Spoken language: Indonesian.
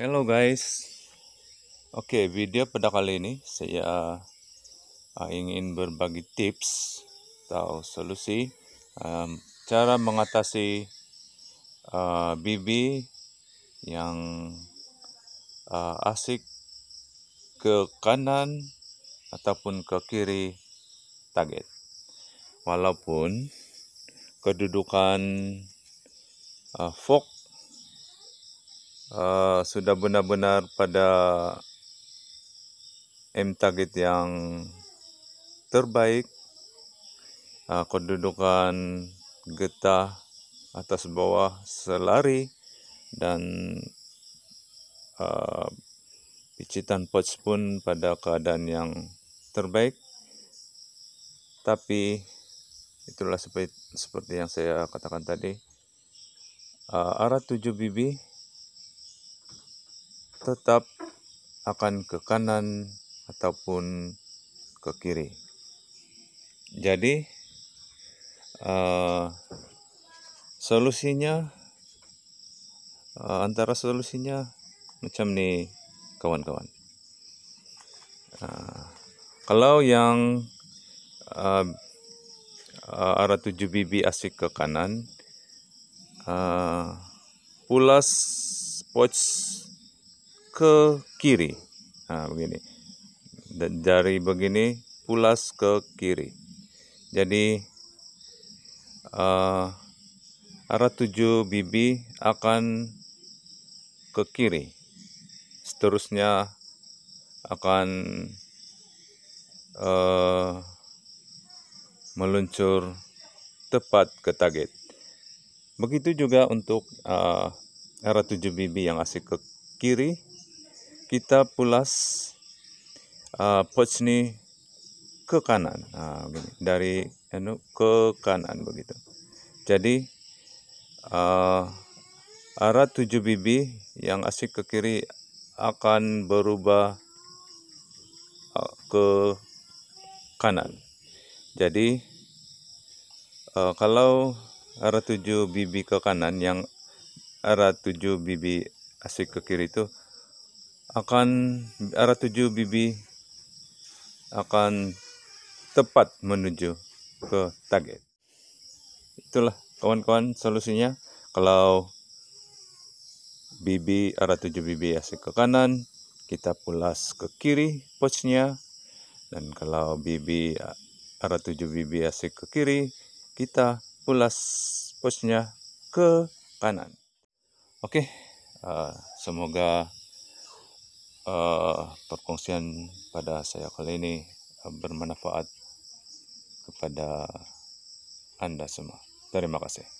Hello guys Oke okay, video pada kali ini saya uh, ingin berbagi tips atau solusi um, cara mengatasi uh, ah, bibi yang uh, asik ke kanan ataupun ke kiri target walaupun kedudukan uh, fork Eh, sudah benar-benar pada M target yang terbaik uh, kedudukan getah atas bawah selari dan uh, picitan pots pun pada keadaan yang terbaik tapi itulah seperti, seperti yang saya katakan tadi uh, arah 7 bibi tetap akan ke kanan ataupun ke kiri. Jadi uh, solusinya uh, antara solusinya macam nih kawan-kawan. Uh, kalau yang uh, arah 7 BB asik ke kanan, uh, pulas pouch ke kiri. Nah, begini. Dari begini pulas ke kiri. Jadi uh, arah 7 bibi akan ke kiri. Seterusnya akan uh, meluncur tepat ke target. Begitu juga untuk uh, arah 7 bibi yang asik ke kiri kita pulas uh, pouch ini ke kanan nah, dari anu ke kanan begitu jadi uh, arah 7 bibi yang asik ke kiri akan berubah uh, ke kanan jadi uh, kalau arah 7 bibi ke kanan yang arah 7 bibi asik ke kiri itu akan arah tujuh bibi akan tepat menuju ke target. Itulah kawan-kawan solusinya kalau bibi arah tujuh bibi asik ke kanan kita pulas ke kiri posnya dan kalau bibi arah tujuh bibi asik ke kiri kita pulas posnya ke kanan. Oke, okay. uh, eh, semoga uh, perkongsian pada saya kali ini uh, bermanfaat kepada Anda semua. Terima kasih.